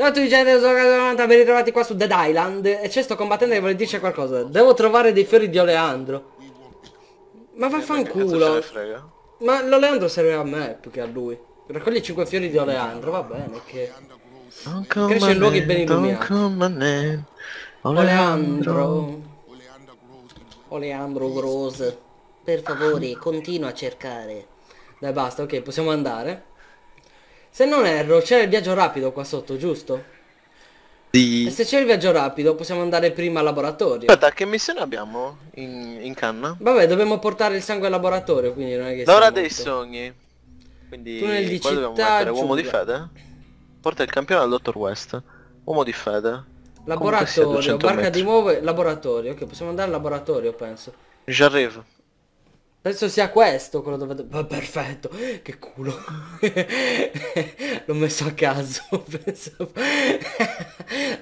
Ciao a tutti gente, sono Gato90, ben ritrovati qua su Dead Island E c'è sto combattente che vuole dirci qualcosa Devo trovare dei fiori di Oleandro Ma vaffanculo Ma l'Oleandro serve a me più che a lui Raccogli 5 fiori di Oleandro, va bene che... Cresce in luoghi ben illuminati Oleandro Oleandro Grose Per favore, continua a cercare Dai basta, ok, possiamo andare se non erro, c'era il viaggio rapido qua sotto, giusto? Sì. E se c'è il viaggio rapido, possiamo andare prima al laboratorio. Aspetta, che missione abbiamo in, in canna? Vabbè, dobbiamo portare il sangue al laboratorio, quindi non è che... L'ora dei molto. sogni. Quindi... Tunnel di città... Uomo di fede? Porta il campione al dottor West. Uomo di fede. Laboratorio, barca metri. di nuovo laboratorio. Ok, possiamo andare al laboratorio, penso. J'arrive. Penso sia questo quello dove... Ah, perfetto, che culo. L'ho messo a caso. Pensavo...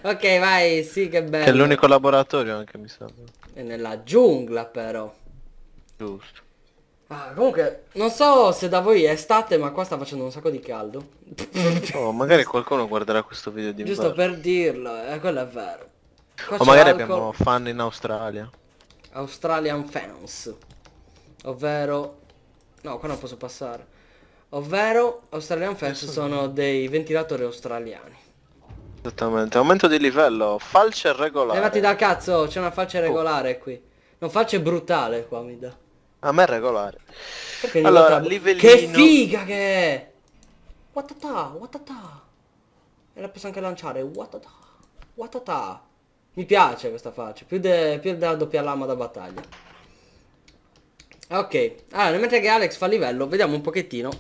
ok, vai, sì, che bello. è l'unico laboratorio anche, mi sa. È nella giungla, però. Giusto. Ah, comunque, non so se da voi è estate, ma qua sta facendo un sacco di caldo. oh, magari qualcuno guarderà questo video di me. Giusto per dirlo, eh, quello è vero. Qua o magari abbiamo fan in Australia. Australian Fans. Ovvero... No, qua non posso passare. Ovvero, Australian Fest sono dei ventilatori australiani. Esattamente, aumento di livello, falce regolare. Levati da cazzo, c'è una falce oh. regolare oh. qui. Non falce brutale qua mi dà. A me è regolare. Perché allora, livellino... Che figa che è! Watata, watata. E la posso anche lanciare, watata, watata. Mi piace questa faccia, più, de, più della doppia lama da battaglia. Ok, allora mentre che Alex fa livello vediamo un pochettino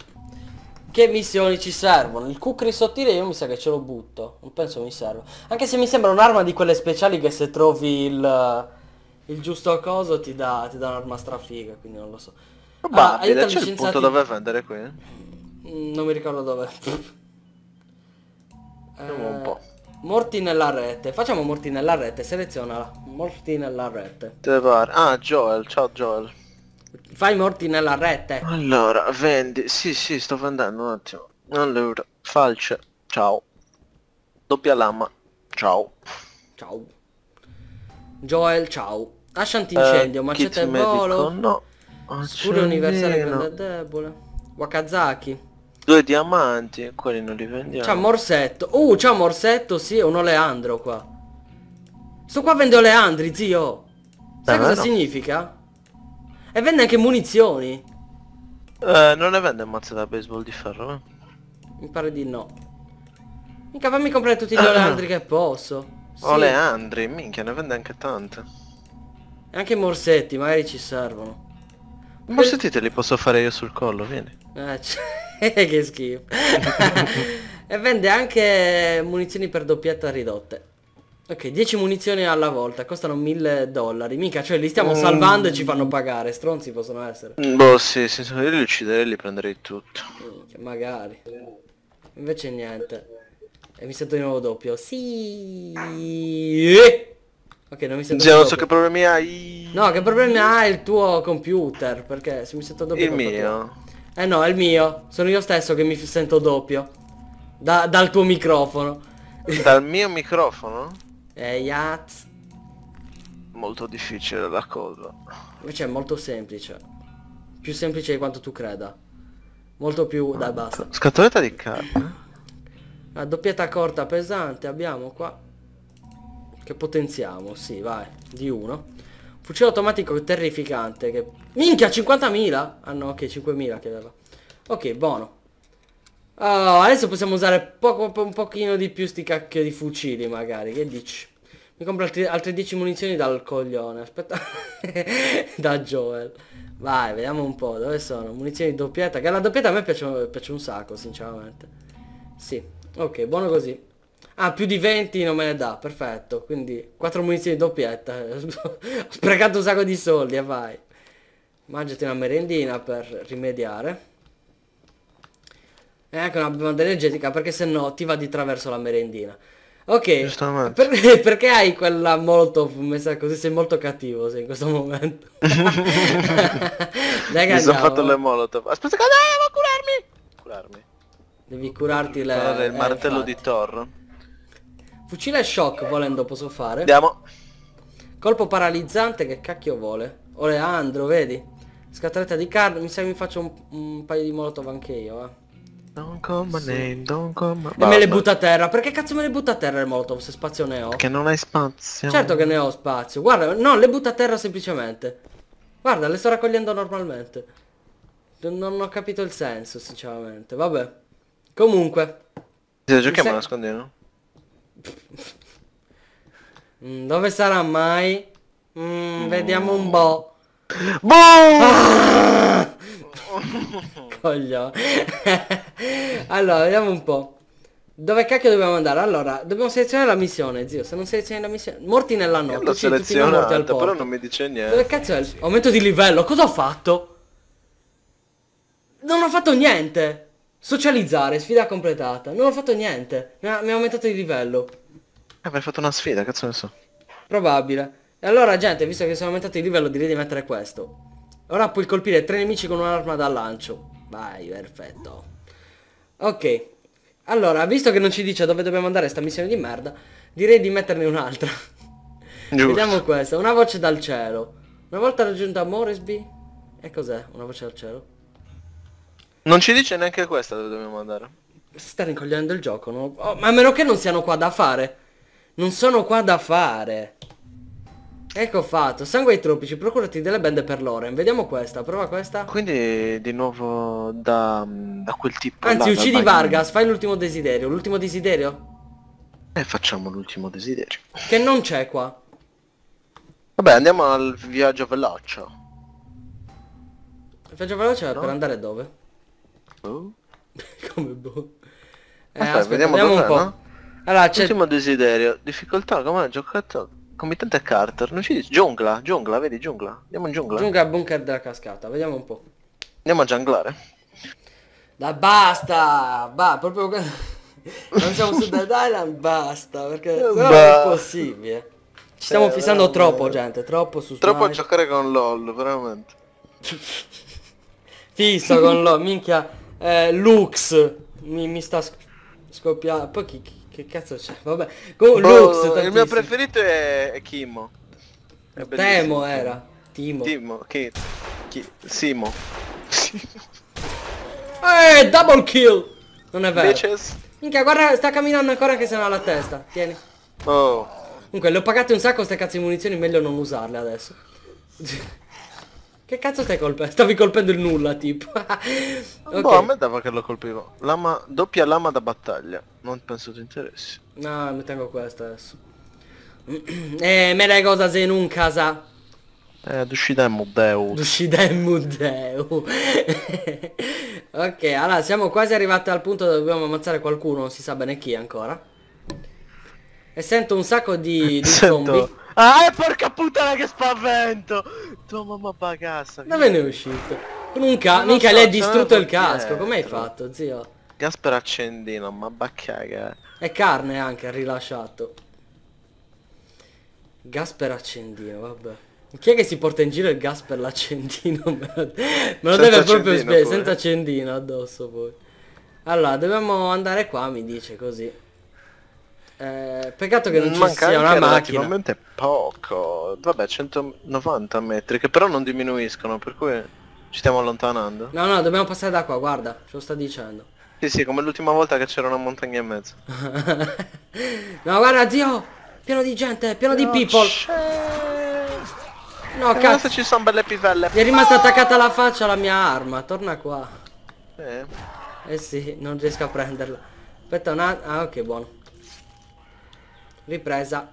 che missioni ci servono. Il cucri sottile io mi sa che ce lo butto, non penso mi serva. Anche se mi sembra un'arma di quelle speciali che se trovi il, il giusto coso ti dà, ti dà un'arma strafiga, quindi non lo so. Ma ah, c'è licenziati... il punto dove vendere qui? Mm, non mi ricordo dove. eh, un po'. Morti nella rete, facciamo morti nella rete, selezionala. Morti nella rete. Ah, Joel, ciao Joel. Fai morti nella rete. Allora, vendi. Sì, sì, sto vendendo un attimo. Allora, falce. Ciao. Doppia lama. Ciao. Ciao. Joel, ciao. Asciantincendio, eh, uh, macete al volo. No. Scuro universale grande debole. Wakazaki. Due diamanti, quelli non li vendiamo. ciao Morsetto. Uh, ciao Morsetto, sì, è un Oleandro qua. Sto qua vende Oleandri, zio. Sai eh, cosa no. significa? E vende anche munizioni. Eh, non ne vende mazze da baseball di ferro, eh? Mi pare di no. Mica fammi comprare tutti gli oleandri che posso. Sì. Oleandri, minchia, ne vende anche tante. E anche morsetti, magari ci servono. Morsetti te li posso fare io sul collo, vieni. Eh, cioè, che schifo. e vende anche munizioni per doppietta ridotte. Ok, 10 munizioni alla volta, costano 1000 dollari. Mica, cioè li stiamo mm. salvando e ci fanno pagare. Stronzi possono essere. Mm, boh, sì, se io li ucciderei li prenderei tutto. Minchia, mm, magari. Invece niente. E mi sento di nuovo doppio. Sì. Ok, non mi sento Zio, non so che problemi hai. No, che problemi ha il tuo computer? Perché se mi sento doppio... Il mio. Eh no, è il mio. Sono io stesso che mi sento doppio. Da, dal tuo microfono. Dal mio microfono? Eh, Yat. Molto difficile la cosa. Invece è molto semplice. Più semplice di quanto tu creda. Molto più... Dai, basta. Scatoletta di carne. Eh? La doppietta corta pesante abbiamo qua. Che potenziamo, sì, vai. Di uno. Fucile automatico terrificante che... Minchia, 50.000? Ah no, ok, 5.000 che aveva. Ok, buono. Oh, adesso possiamo usare poco, un pochino di più sti cacchio di fucili magari, che dici? Mi compro altri, altre 10 munizioni dal coglione, aspetta, da Joel. Vai, vediamo un po', dove sono? Munizioni doppiata, che la doppiata a me piace, piace un sacco, sinceramente. Sì, ok, buono così. Ah, più di 20 non me ne dà, perfetto. Quindi 4 munizioni doppietta. Ho sprecato un sacco di soldi, e eh, vai. Mangiati una merendina per rimediare. E anche una bevanda energetica perché se no ti va di traverso la merendina. Ok, per, perché hai quella molto messa così? Sei molto cattivo sei in questo momento. Dai, Mi sono fatto le molotov. Aspetta che devo curarmi! Curarmi. Devi curarti le... Allora, il eh, martello infatti. di Thor. Fucile shock volendo posso fare. Andiamo. Colpo paralizzante che cacchio vuole. Oleandro, vedi? Scatoletta di carne, mi sa che mi faccio un, un paio di molotov anche io, eh. Don't call my sì. don't call my... E me le butta a terra. Perché cazzo me le butta a terra il molotov se spazio ne ho? Che non hai spazio. Certo che ne ho spazio. Guarda, no, le butta a terra semplicemente. Guarda, le sto raccogliendo normalmente. Non ho capito il senso, sinceramente. Vabbè. Comunque. Se giochiamo a nascondino? Mm, dove sarà mai? Mm, mm. Vediamo un po'. Boh! Ah! Coglio. allora, vediamo un po'. Dove cacchio dobbiamo andare? Allora, dobbiamo selezionare la missione, zio. Se non selezioni la missione... Morti nella notte. L'ho sì, selezionata, però non mi dice niente. Dove cazzo è? Il... Aumento di livello. Cosa ho fatto? Non ho fatto niente. Socializzare, sfida completata. Non ho fatto niente. Mi ha, mi ha aumentato di livello. Eh, mi hai fatto una sfida, cazzo ne so. Probabile. E allora, gente, visto che sono aumentato di livello, direi di mettere questo. Ora puoi colpire tre nemici con un'arma da lancio. Vai, perfetto. Ok. Allora, visto che non ci dice dove dobbiamo andare sta missione di merda, direi di metterne un'altra. Vediamo questa. Una voce dal cielo. Una volta raggiunta Moresby... E cos'è? Una voce dal cielo? Non ci dice neanche questa dove dobbiamo andare. Si sta rincogliendo il gioco, no? oh, ma a meno che non siano qua da fare. Non sono qua da fare. Ecco fatto, sangue ai tropici, procurati delle bende per Loren. Vediamo questa, prova questa. Quindi di nuovo da, da quel tipo. Anzi, là, uccidi Vargas, fai l'ultimo desiderio. L'ultimo desiderio? E eh, facciamo l'ultimo desiderio. Che non c'è qua. Vabbè, andiamo al viaggio veloce. Il viaggio veloce no? per andare dove? Oh. Come boh. Eh, aspetta, aspetta, vediamo, vediamo un po'. No? Allora, c'è... Ultimo desiderio, difficoltà, come ha giocato? Committente Carter, non ci dice. Giungla, giungla, vedi giungla. Andiamo in giungla. Giungla bunker della cascata, vediamo un po'. Andiamo a gianglare. Da basta! Va, proprio Non siamo su Dead Island, basta, perché eh, non è possibile. Ci stiamo eh, fissando veramente. troppo, eh. gente, troppo su Troppo Smite. a giocare con LOL, veramente. Fisso con LOL, minchia. Eh, Lux mi, mi sta scoppiando. Poi chi, chi che cazzo c'è? Vabbè. Go, Bro, Lux, il mio preferito è, è Kimmo. È Temo era. Timo. Timo, che... Chi... Simo. eh, double kill! Non è vero. Bitches. Minchia, guarda, sta camminando ancora che se no ha la testa. Tieni. Oh. Comunque, le ho pagate un sacco ste cazzo di munizioni, meglio non usarle adesso. che cazzo stai colpendo? Stavi colpendo il nulla, tipo. okay. Boh, a me dava che lo colpivo. Lama... Doppia lama da battaglia. Non penso ti interessi. No, mi tengo questa adesso. eh, me la cosa se non casa. Eh, Duscidemmo Deu. Duscidemmo Deu. ok, allora siamo quasi arrivati al punto dove dobbiamo ammazzare qualcuno, non si sa bene chi ancora. E sento un sacco di, di sento... zombie. Ah, eh, porca puttana che spavento! Tua mamma bagassa. Dove ne è uscito? Con un Mica so, lei ha distrutto il casco, come hai fatto, zio? Gas per accendino, ma bacchiaga. E carne anche rilasciato. Gas per accendino, vabbè. Chi è che si porta in giro il gas per l'accendino? Me lo, me lo deve proprio spiegare, senza accendino addosso poi. Allora, dobbiamo andare qua, mi dice così. Eh, peccato che non ci sia una macchina. Manca poco. Vabbè, 190 metri, che però non diminuiscono, per cui ci stiamo allontanando. No, no, dobbiamo passare da qua, guarda, ce lo sta dicendo. Sì, sì, come l'ultima volta che c'era una montagna in mezzo. no, guarda, zio! Pieno di gente, pieno oh, no, di people! No, e cazzo! ci sono belle pivelle. Mi è rimasta attaccata alla faccia la mia arma, torna qua. Eh. Eh sì, non riesco a prenderla. Aspetta un attimo. Ah, ok, buono. Ripresa.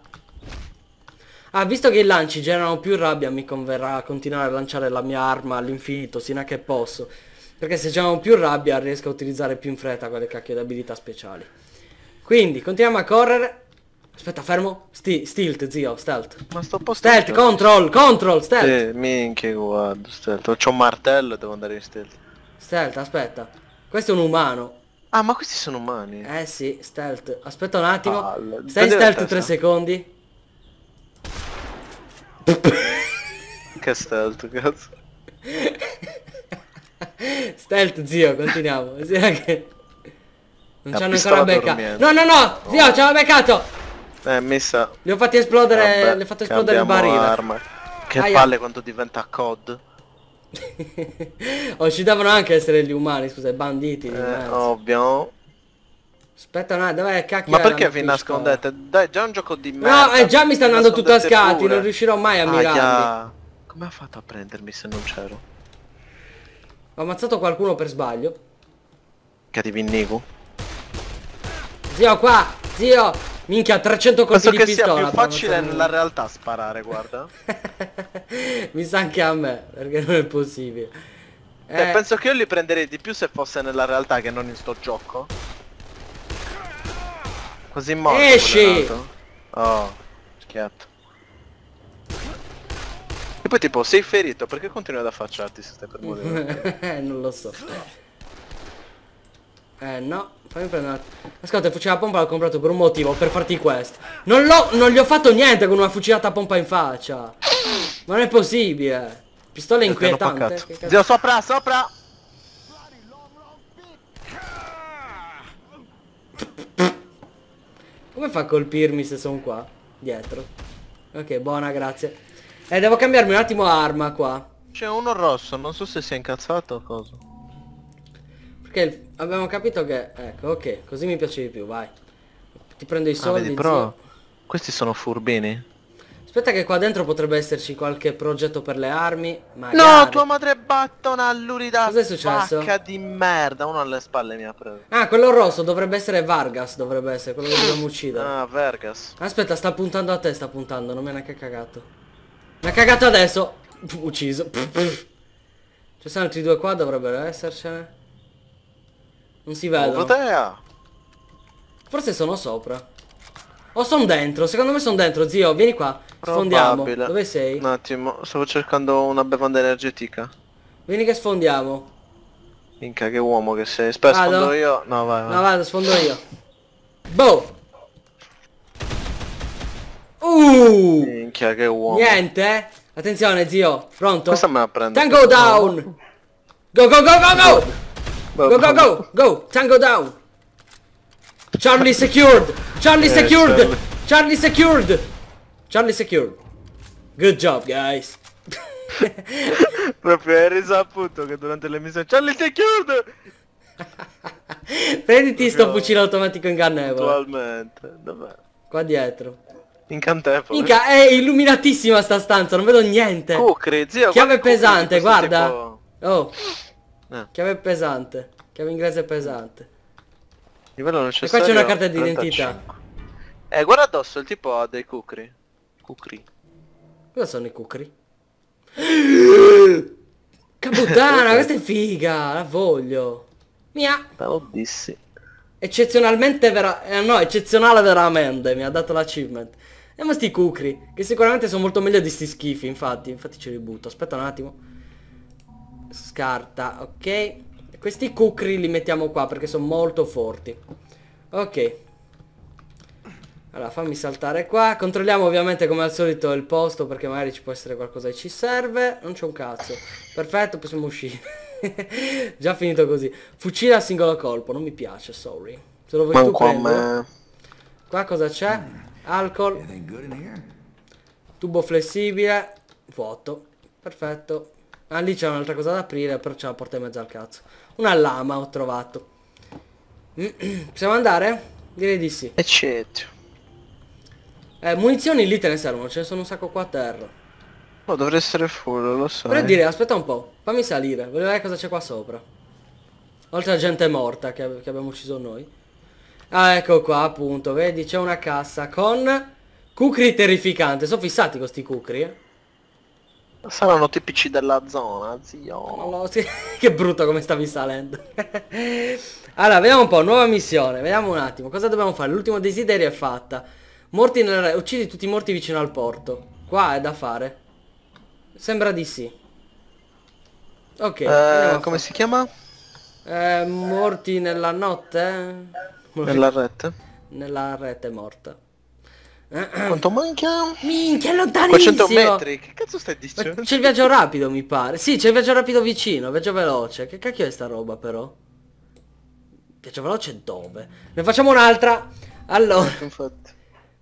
Ah, visto che i lanci generano più rabbia, mi converrà continuare a lanciare la mia arma all'infinito, sino a che posso. Perché se c'è più rabbia riesco a utilizzare più in fretta quelle cacchio di abilità speciali. Quindi, continuiamo a correre. Aspetta, fermo. Sti stilt, zio, stealth. Ma sto posto. Stealth, control, control, stealth. Sì, eh, minchia, guarda, stealth. C'ho un martello devo andare in stealth. Stealth, aspetta. Questo è un umano. Ah, ma questi sono umani. Eh sì, stealth. Aspetta un attimo. Ah, Stai in stealth 3 secondi. che stealth, cazzo. Stealth zio, continuiamo. Zio che... Non ci hanno ancora beccato. No, no, no, oh. zio, ci hanno beccato. Eh, messa. Li ho fatti esplodere, Vabbè, li ho fatto esplodere il barile. Arma. Che Aia. palle quando diventa COD. oh, ci devono anche essere gli umani, scusa, i banditi. Eh, ovvio. Aspetta un dov'è cacchio? Ma perché vi nascondete? Dai, già un gioco di merda. No, eh, già mi sta andando tutto a scatti, pure. non riuscirò mai a mirarmi. Aia. Come ha fatto a prendermi se non c'ero? Ho ammazzato qualcuno per sbaglio. Catipinnegu. Zio qua! Zio! Minchia, 300 colpi Penso di pistola. Penso che sia più facile nella realtà sparare, guarda. Mi sa anche a me, perché non è possibile. Cioè, eh. Penso che io li prenderei di più se fosse nella realtà che non in sto gioco. Così morto. Esci! Oh, schiatto poi tipo, sei ferito, perché continui ad affacciarti se stai per morire? Eh, non lo so. Eh no, fammi prendere Ascolta, il fucile a pompa l'ho comprato per un motivo, per farti questo Non l'ho, non gli ho fatto niente con una fucilata a pompa in faccia. Ma non è possibile. Pistola inquietante. Zio, sopra, sopra! Come fa a colpirmi se sono qua? Dietro. Ok, buona, grazie. Eh, devo cambiarmi un attimo arma qua. C'è uno rosso, non so se si è incazzato o cosa. Perché il... abbiamo capito che... Ecco, ok, così mi piace di più, vai. Ti prendo i soldi. Ah, vedi, però zio. questi sono furbini. Aspetta che qua dentro potrebbe esserci qualche progetto per le armi. Magari. No, tua madre batta una lurida Cos'è successo? Pacca di merda, uno alle spalle mi ha preso. Ah, quello rosso dovrebbe essere Vargas, dovrebbe essere, quello che dobbiamo uccidere. Ah, Vargas. Aspetta, sta puntando a te, sta puntando, non me ne ha cagato. Mi ha cagato adesso. Pff, ucciso. Ci sono altri due qua, dovrebbero essercene. Non si vedono. Forse sono sopra. O sono dentro, secondo me sono dentro, zio, vieni qua. Probabile. Sfondiamo. Dove sei? Un attimo, stavo cercando una bevanda energetica. Vieni che sfondiamo. Minca che uomo che sei. Aspetta, vado. sfondo io. No, vai, vai. No, vado, sfondo io. Boh! Uh! Minchia che uomo. Niente. Eh? Attenzione zio. Pronto? Questa me la prendo. Tango down. Go go go go go. Go go go go. Tango down. Charlie secured. Charlie eh, secured. Charlie. Charlie secured. Charlie secured. Good job guys. Proprio hai reso che durante le missioni Charlie secured. Prenditi Proprio... sto fucile automatico ingannevole. Eh, Attualmente. Dov'è? Qua dietro. Incantevole. Minchia, è illuminatissima sta stanza, non vedo niente. Cucri, oh, zio. Chiave pesante, guarda. Tipo... Oh. Eh. Chiave pesante. Chiave inglese pesante. Livello non c'è E qua c'è una carta di identità. Eh, guarda addosso, il tipo ha dei cucri. Cucri. Cosa sono i cucri? Caputtana, questa è figa, la voglio. Mia. dissi. Eccezionalmente vera... Eh, no, eccezionale veramente, mi ha dato l'achievement. E ma sti cucri, che sicuramente sono molto meglio di sti schifi, infatti. Infatti ce li butto, aspetta un attimo. Scarta, ok. Questi cucri li mettiamo qua perché sono molto forti. Ok. Allora, fammi saltare qua. Controlliamo ovviamente come al solito il posto perché magari ci può essere qualcosa che ci serve. Non c'è un cazzo. Perfetto, possiamo uscire. Già finito così. Fucile a singolo colpo, non mi piace, sorry. Se lo vuoi Ma tu prendo. Qua cosa c'è? alcol tubo flessibile vuoto perfetto ah lì c'è un'altra cosa da aprire però c'è la porta in mezzo al cazzo una lama ho trovato possiamo andare? direi di sì eccetera eh, munizioni lì te ne servono ce ne sono un sacco qua a terra Oh, dovrei essere full, lo so. Vorrei dire, aspetta un po', fammi salire, voglio vedere cosa c'è qua sopra. Oltre a gente morta che, che abbiamo ucciso noi. Ah, ecco qua, appunto, vedi, c'è una cassa con cucri terrificante. Sono fissati questi cucri, eh. Saranno tipici della zona, zio. no, sì. che brutto come stavi salendo. allora, vediamo un po', nuova missione, vediamo un attimo. Cosa dobbiamo fare? L'ultimo desiderio è fatta. Morti nella... Uccidi tutti i morti vicino al porto. Qua è da fare. Sembra di sì. Ok. Eh, come si chiama? Eh, morti nella notte? Nella rete? Nella rete morta. Quanto manca? Minchia, è lontanissimo! 400 metri, che cazzo stai dicendo? C'è il viaggio rapido mi pare. Sì, c'è il viaggio rapido vicino, viaggio veloce. Che cacchio è sta roba però? Viaggio veloce dove? Ne facciamo un'altra! Allora, ecco, Infatti.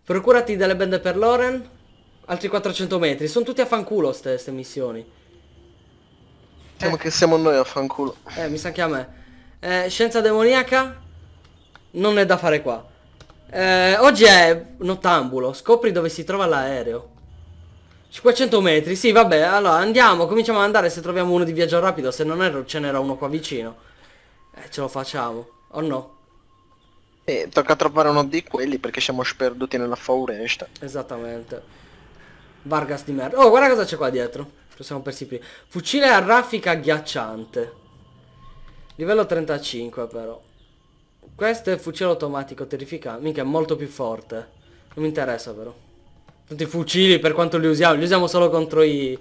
procurati delle bende per Loren. Altri 400 metri, sono tutti a fanculo queste missioni. Siamo eh. che siamo noi a fanculo. Eh, mi sa che a me. Eh, scienza demoniaca? non è da fare qua. Eh, oggi è nottambulo, scopri dove si trova l'aereo. 500 metri, sì vabbè, allora andiamo, cominciamo ad andare se troviamo uno di viaggio rapido, se non ero, ce n'era uno qua vicino. Eh, ce lo facciamo, o no? E eh, tocca trovare uno di quelli perché siamo sperduti nella foresta. Esattamente. Vargas di merda. Oh, guarda cosa c'è qua dietro. Possiamo persi prima. Fucile a raffica agghiacciante. Livello 35 però. Questo è il fucile automatico terrificante. Mica è molto più forte. Non mi interessa però. Tutti i fucili per quanto li usiamo. Li usiamo solo contro i...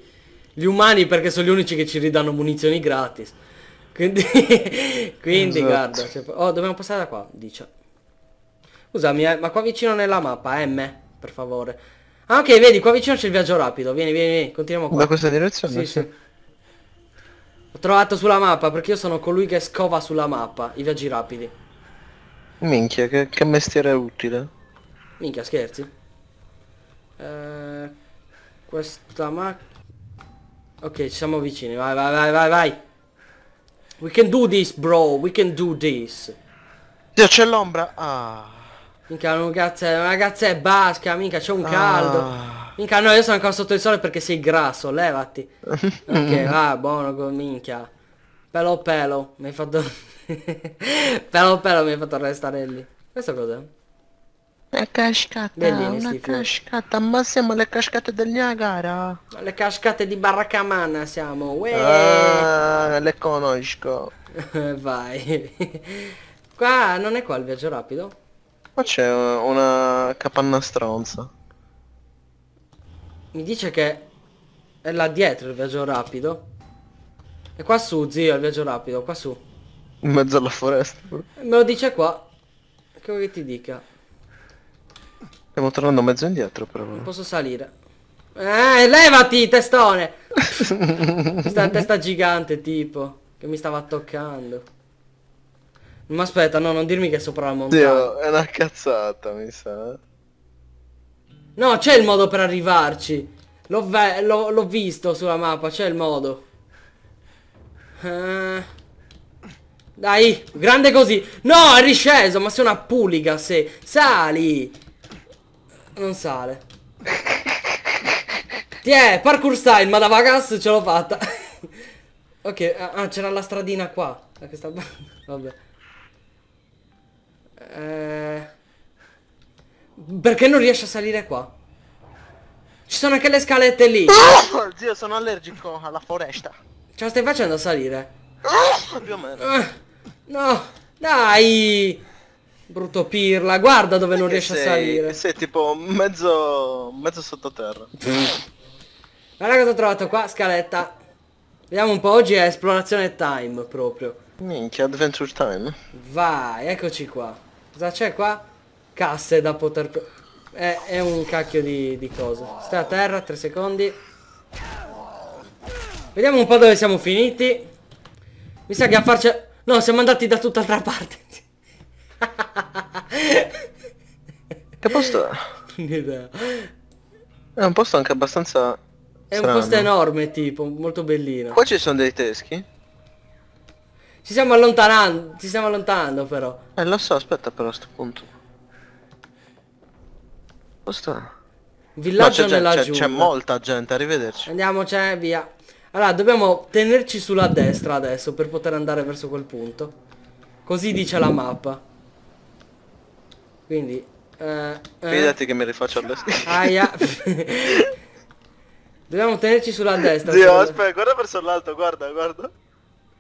Gli umani perché sono gli unici che ci ridanno munizioni gratis. Quindi... quindi esatto. guarda. Cioè, oh, dobbiamo passare da qua, dice. Scusami, eh, ma qua vicino nella mappa, eh, M, per favore. Ah, ok, vedi, qua vicino c'è il viaggio rapido. Vieni, vieni, vieni, continuiamo qua. Da questa direzione? Sì, sì. sì. Ho trovato sulla mappa, perché io sono colui che scova sulla mappa, i viaggi rapidi. Minchia, che, che mestiere utile. Minchia, scherzi. Eh, questa macchina... Ok, ci siamo vicini, vai, vai, vai, vai, vai. We can do this, bro, we can do this. Dio, c'è l'ombra. Ah. Minchia, non cazzo, ragazza è basca, minchia, c'è un ah. caldo. Minchia, no, io sono ancora sotto il sole perché sei grasso, levati. ok, va, buono, minchia. Pelo pelo, mi hai fatto... pelo pelo mi hai fatto restare lì. Questo cos'è? Una cascata, Bellini, una cascata, ma siamo le cascate del Niagara. Le cascate di Barracamana siamo, Uè! Ah, le conosco. Vai. qua non è qua il viaggio rapido? Qua c'è una capanna stronza. Mi dice che è là dietro il viaggio rapido. E qua su, zio, il viaggio rapido, qua su. In mezzo alla foresta. Me lo dice qua. Che vuoi che ti dica? Stiamo tornando mezzo indietro però. Non posso salire. Eh, levati, testone! Questa testa gigante, tipo, che mi stava toccando. Ma aspetta, no, non dirmi che è sopra la montagna. Dio, è una cazzata, mi sa. No, c'è il modo per arrivarci. L'ho visto sulla mappa, c'è il modo. Eh, dai, grande così No, è risceso, ma sei una puliga se Sali Non sale Tiè, parkour style, ma da vagas ce l'ho fatta Ok, ah, ah, c'era la stradina qua questa... Vabbè eh... Perché non riesce a salire qua? Ci sono anche le scalette lì Zio, sono allergico alla foresta Ce la stai facendo a salire? Ah, più o meno. Eh, no, dai! Brutto pirla, guarda dove non riesce a salire. Sei tipo mezzo, mezzo sottoterra. Guarda cosa ho trovato qua, scaletta. Vediamo un po', oggi è esplorazione time proprio. Minchia, adventure time. Vai, eccoci qua. Cosa c'è qua? Casse da poter... È, eh, è un cacchio di, di cose. Stai a terra, tre secondi. Vediamo un po' dove siamo finiti. Mi sa che a farci... No, siamo andati da tutt'altra parte. che posto è? È un posto anche abbastanza... È strano. un posto enorme tipo, molto bellino. Qua ci sono dei teschi? Ci stiamo allontanando, ci stiamo allontanando però. Eh lo so, aspetta però a sto punto. Posto è? Villaggio no, nella giungla. C'è molta gente, arrivederci. Andiamo, c'è, via. Allora, dobbiamo tenerci sulla destra adesso per poter andare verso quel punto. Così dice la mappa. Quindi... Eh, Vedete eh. che mi rifaccio alla Aia. dobbiamo tenerci sulla destra. Zio, sulla... aspetta, cioè. guarda verso l'alto, guarda, guarda.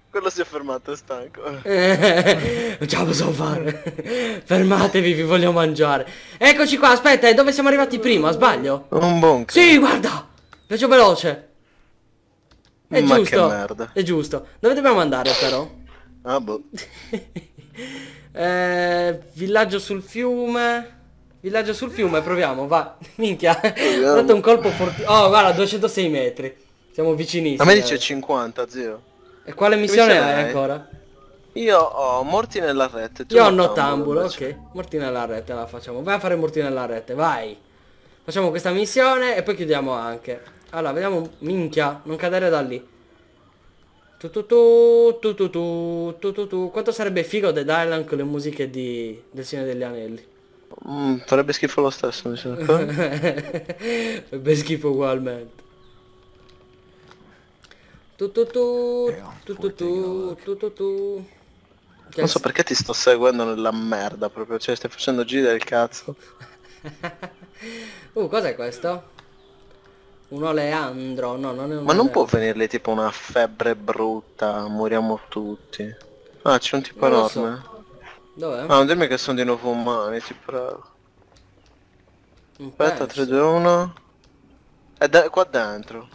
Quello si è fermato, è stanco. non ce la possiamo fare. Fermatevi, vi voglio mangiare. Eccoci qua, aspetta, dove siamo arrivati prima? Sbaglio? Un bunker. Sì, guarda! Viaggio veloce. È Ma giusto. È giusto. Dove dobbiamo andare però? Ah boh. eh, villaggio sul fiume. Villaggio sul fiume, proviamo, va. Minchia, ho dato un colpo fortissimo. Oh, guarda, 206 metri. Siamo vicinissimi. A me dice 50, eh. zio. E quale missione hai ancora? Io ho morti nella rete. Io ho nottambulo, cioè. ok. Morti nella rete la facciamo. Vai a fare morti nella rete, vai. Facciamo questa missione e poi chiudiamo anche. Allora, vediamo... Minchia, non cadere da lì. Tu tu tu, tu tu tu, tu tu tu, Quanto sarebbe figo The Dylan con le musiche di... del Signore degli Anelli. Mm, farebbe schifo lo stesso, mi sono Farebbe schifo ugualmente. Tu tu tu, eh, tu tu tu, tu tu tu. Non so perché ti sto seguendo nella merda proprio, cioè stai facendo giri del cazzo. uh, cos'è questo? Un oleandro, no, non è un Ma non può venirle tipo una febbre brutta, moriamo tutti. Ah, c'è un tipo Non lo so. enorme. Ah, non dimmi che sono di nuovo umani, ti prego. Un Aspetta, 3, 2, 1. È da- qua dentro.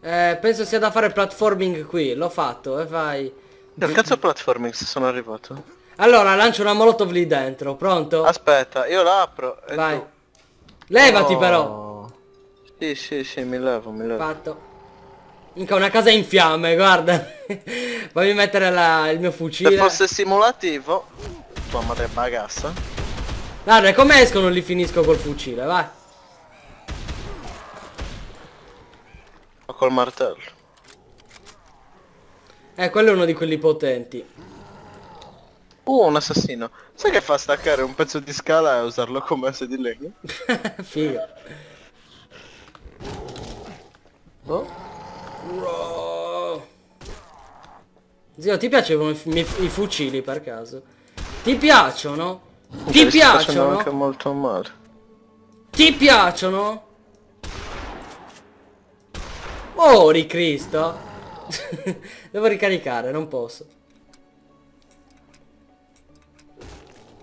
Eh, penso sia da fare platforming qui, l'ho fatto, e eh, fai... del cazzo platforming se sono arrivato? Allora, lancio una molotov lì dentro, pronto? Aspetta, io la apro Vai. tu- Levati No. però! Sì, sì, sì, mi levo, mi levo. Fatto. Minchia, una casa in fiamme, guarda. Fammi mettere la, il mio fucile. Se fosse simulativo, tua madre bagassa. Guarda, come escono li finisco col fucile, vai. O col martello. Eh, quello è uno di quelli potenti. Uh, un assassino. Sai che fa staccare un pezzo di scala e usarlo come asse di legno? Figo. Boh. Zio, ti piacciono i, i fucili per caso? Ti piacciono? Ti Beh, piacciono? anche molto male. Ti piacciono? Oh, ricristo! Devo ricaricare, non posso.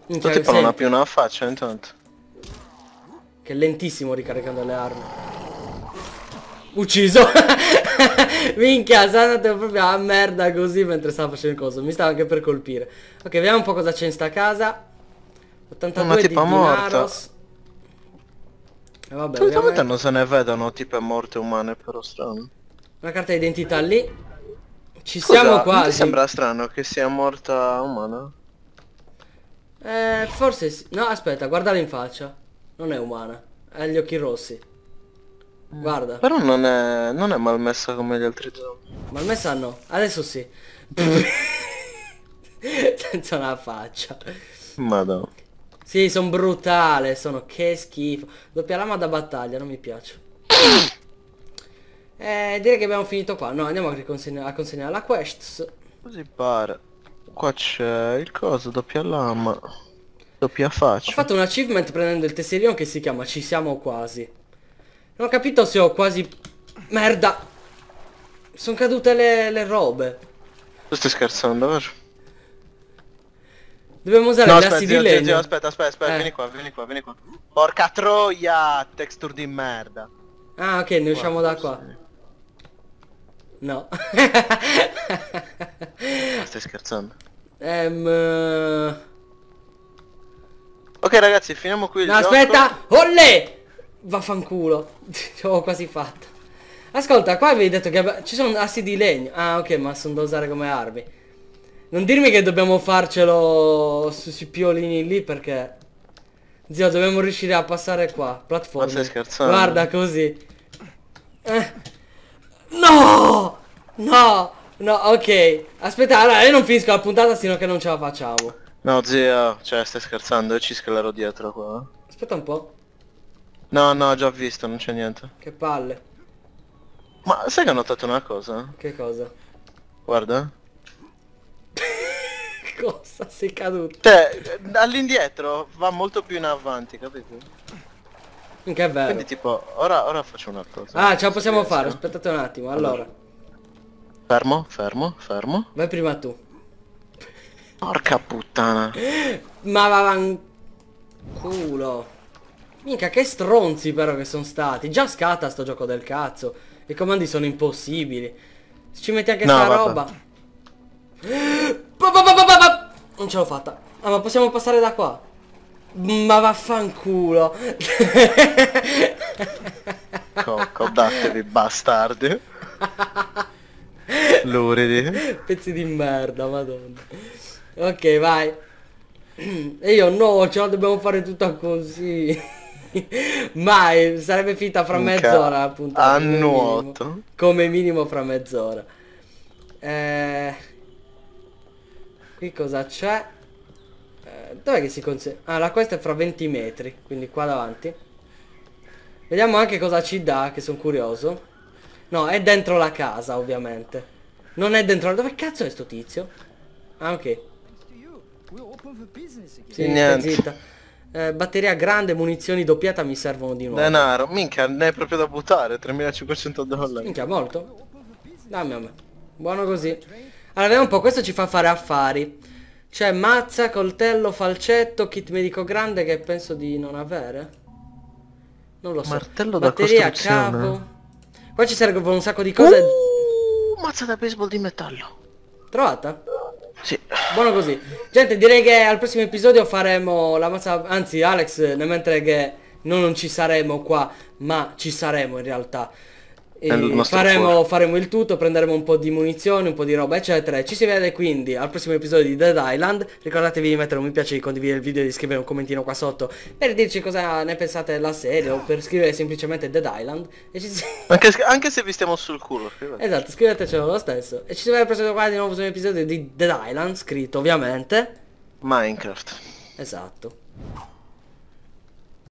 Tu ti non ha più una faccia intanto. Che è lentissimo ricaricando le armi ucciso Minchia, sono andato proprio a merda così mentre stava facendo il coso Mi stava anche per colpire Ok, vediamo un po' cosa c'è in sta casa 82 Una tipa di morta eh, vabbè, Solitamente ovviamente... non se ne vedono tipe morte umane però strano La carta d'identità lì Ci Scusa, siamo quasi ti sembra strano che sia morta umana? Eh, forse sì No, aspetta, guardala in faccia Non è umana Ha gli occhi rossi eh. Guarda. Però non è, non è malmessa come gli altri zombie. Malmessa no. Adesso sì. Senza una faccia. Madonna. Sì, sono brutale, sono che schifo. Doppia lama da battaglia, non mi piace. eh, direi che abbiamo finito qua. No, andiamo a, a consegnare la quest. Così pare. Qua c'è il coso, doppia lama. Doppia faccia. Ho fatto un achievement prendendo il tesserino che si chiama Ci siamo quasi. Non ho capito se ho quasi... Merda! Sono cadute le, le robe. Tu stai scherzando, vero? Dobbiamo usare no, aspetta, zio, legno. Zio, aspetta, aspetta, aspetta, eh. vieni qua, vieni qua, vieni qua. Porca troia! Texture di merda. Ah, ok, ne usciamo Guarda, da qua. Sì. No. stai scherzando? Ehm... Um... Ok ragazzi, finiamo qui il no, gioco. aspetta! Olle! Vaffanculo. Ci ho quasi fatto. Ascolta, qua avevi detto che ci sono assi di legno. Ah, ok, ma sono da usare come armi. Non dirmi che dobbiamo farcelo su sui piolini lì perché... Zio, dobbiamo riuscire a passare qua. Platforma. Ma stai scherzando? Guarda così. Eh. No! No! No, ok. Aspetta, allora io non finisco la puntata sino che non ce la facciamo. No, zio, cioè stai scherzando, io ci sclero dietro qua. Aspetta un po'. No, no, già visto, non c'è niente. Che palle. Ma sai che ho notato una cosa? Che cosa? Guarda. cosa? Sei caduto. Te, all'indietro va molto più in avanti, capito? Che bello. Quindi tipo, ora, ora faccio una cosa. Ah, ce la possiamo riesco. fare, aspettate un attimo, allora. allora. Fermo, fermo, fermo. Vai prima tu. Porca puttana. Ma va, va culo. Mica che stronzi però che sono stati. Già scatta sto gioco del cazzo. I comandi sono impossibili. Se ci metti anche no, sta vabbè. roba. Non ce l'ho fatta. Ah ma possiamo passare da qua? Mm, ma vaffanculo. Cocco, battevi bastardi. Luridi. Pezzi di merda, madonna. Ok, vai. E io no, ce la dobbiamo fare tutta così. mai sarebbe finita fra mezz'ora appunto puntata anno come minimo. come minimo fra mezz'ora eh, qui cosa c'è eh, dov'è che si consegna ah la questa è fra 20 metri quindi qua davanti vediamo anche cosa ci dà che sono curioso no è dentro la casa ovviamente non è dentro dove cazzo è sto tizio ah ok sì, niente. Zitta eh, batteria grande, munizioni doppiata mi servono di nuovo. Denaro, minchia, ne è proprio da buttare, 3500 dollari. Minchia, molto. Dammi a me. Buono così. Allora, vediamo un po', questo ci fa fare affari. C'è mazza, coltello, falcetto, kit medico grande che penso di non avere. Non lo so. Martello Batteria, da capo. Qua ci servono un sacco di cose. Uh, mazza da baseball di metallo. Trovata? Sì. Buono così. Gente, direi che al prossimo episodio faremo la mazza... Anzi, Alex, mentre che noi non ci saremo qua, ma ci saremo in realtà faremo, faremo, il tutto, prenderemo un po' di munizioni, un po' di roba eccetera. Ci si vede quindi al prossimo episodio di Dead Island. Ricordatevi di mettere un mi piace, di condividere il video, e di scrivere un commentino qua sotto per dirci cosa ne pensate della serie o per scrivere semplicemente Dead Island. Si... Anche, anche, se vi stiamo sul culo. Scrivete. Esatto, scrivetecelo lo stesso. E ci si vede al prossimo qua di nuovo su un episodio di Dead Island, scritto ovviamente. Minecraft. Esatto.